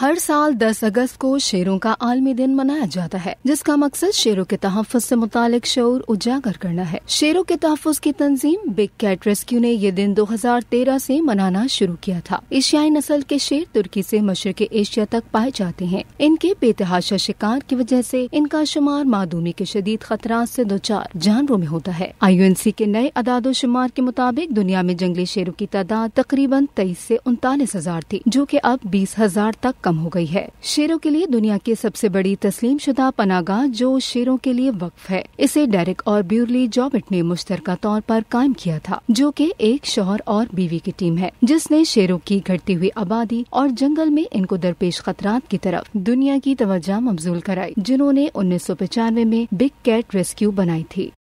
हर साल 10 अगस्त को शेरों का आलमी दिन मनाया जाता है जिसका मकसद शेरों के तहफ़ से मुतालिक शोर उजागर करना है शेरों के तहफ़ की तंजीम बिग कैट रेस्क्यू ने ये दिन 2013 से मनाना शुरू किया था एशियाई नस्ल के शेर तुर्की से मशरक एशिया तक पाए जाते हैं इनके बेतहाशा शिकार की वजह से इनका शुमार मादूमी के शदीद खतरा से दो चार जानवरों में होता है आई के नए अदादो शुमार के मुताबिक दुनिया में जंगली शेरों की तादाद तकरीबन तेईस ऐसी उनतालीस हजार थी जो की अब बीस हजार तक कम हो गई है शेरों के लिए दुनिया की सबसे बड़ी तस्लीम शुदा पनागाह जो शेरों के लिए वक्फ है इसे डेरिक और ब्यूरली जॉबिट ने मुश्तर तौर पर कायम किया था जो की एक शोहर और बीवी की टीम है जिसने शेरों की घटती हुई आबादी और जंगल में इनको दरपेश खतरात की तरफ दुनिया की तवज्जा मबजूल कराई जिन्होंने उन्नीस में बिग कैट रेस्क्यू बनाई थी